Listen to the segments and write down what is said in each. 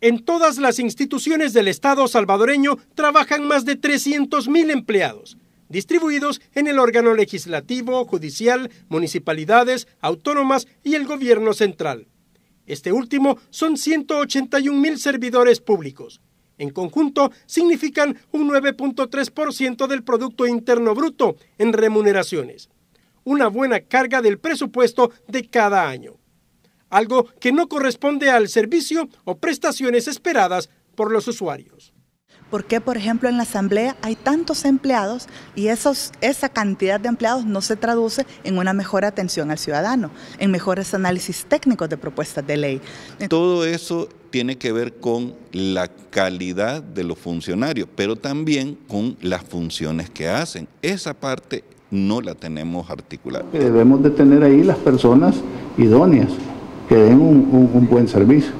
En todas las instituciones del Estado salvadoreño trabajan más de 300.000 empleados, distribuidos en el órgano legislativo, judicial, municipalidades, autónomas y el gobierno central. Este último son 181.000 servidores públicos. En conjunto, significan un 9.3% del Producto Interno Bruto en remuneraciones, una buena carga del presupuesto de cada año algo que no corresponde al servicio o prestaciones esperadas por los usuarios. ¿Por qué, por ejemplo, en la asamblea hay tantos empleados y esa cantidad de empleados no se traduce en una mejor atención al ciudadano, en mejores análisis técnicos de propuestas de ley? Todo eso tiene que ver con la calidad de los funcionarios, pero también con las funciones que hacen. Esa parte no la tenemos articulada. Debemos de tener ahí las personas idóneas que den un, buen servicio.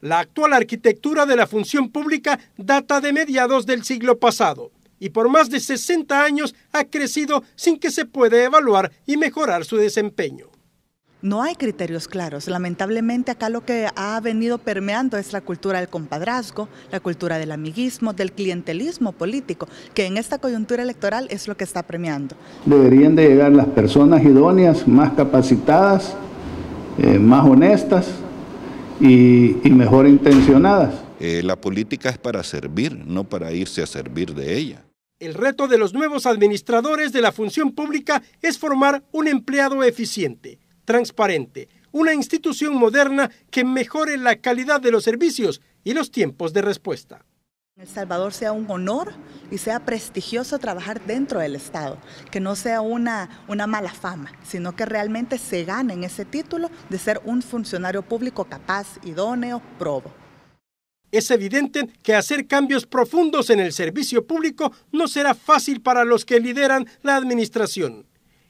La actual arquitectura de la función pública data de mediados del siglo pasado y por más de 60 años ha crecido sin que se pueda evaluar y mejorar su desempeño. No hay criterios claros. Lamentablemente acá lo que ha venido permeando es la cultura del compadrazgo, la cultura del amiguismo, del clientelismo político, que en esta coyuntura electoral es lo que está premiando. Deberían de llegar las personas idóneas, más capacitadas, eh, más honestas y, mejor intencionadas. Eh, la política es para servir, no para irse a servir de ella. El reto de los nuevos administradores de la función pública es formar un empleado eficiente, transparente, una institución moderna que mejore la calidad de los servicios y los tiempos de respuesta. El Salvador sea un honor y sea prestigioso trabajar dentro del Estado, que no sea una, mala fama, sino que realmente se gane en ese título de ser un funcionario público capaz, idóneo, probo. Es evidente que hacer cambios profundos en el servicio público no será fácil para los que lideran la administración.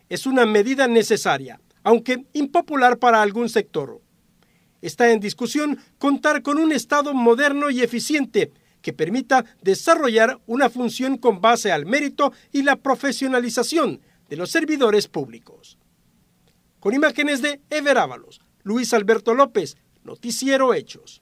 Es una medida necesaria, aunque impopular para algún sector. Está en discusión contar con un Estado moderno y eficiente que permita desarrollar una función con base al mérito y la profesionalización de los servidores públicos. Con imágenes de Everávalos, Luis Alberto López, Noticiero Hechos.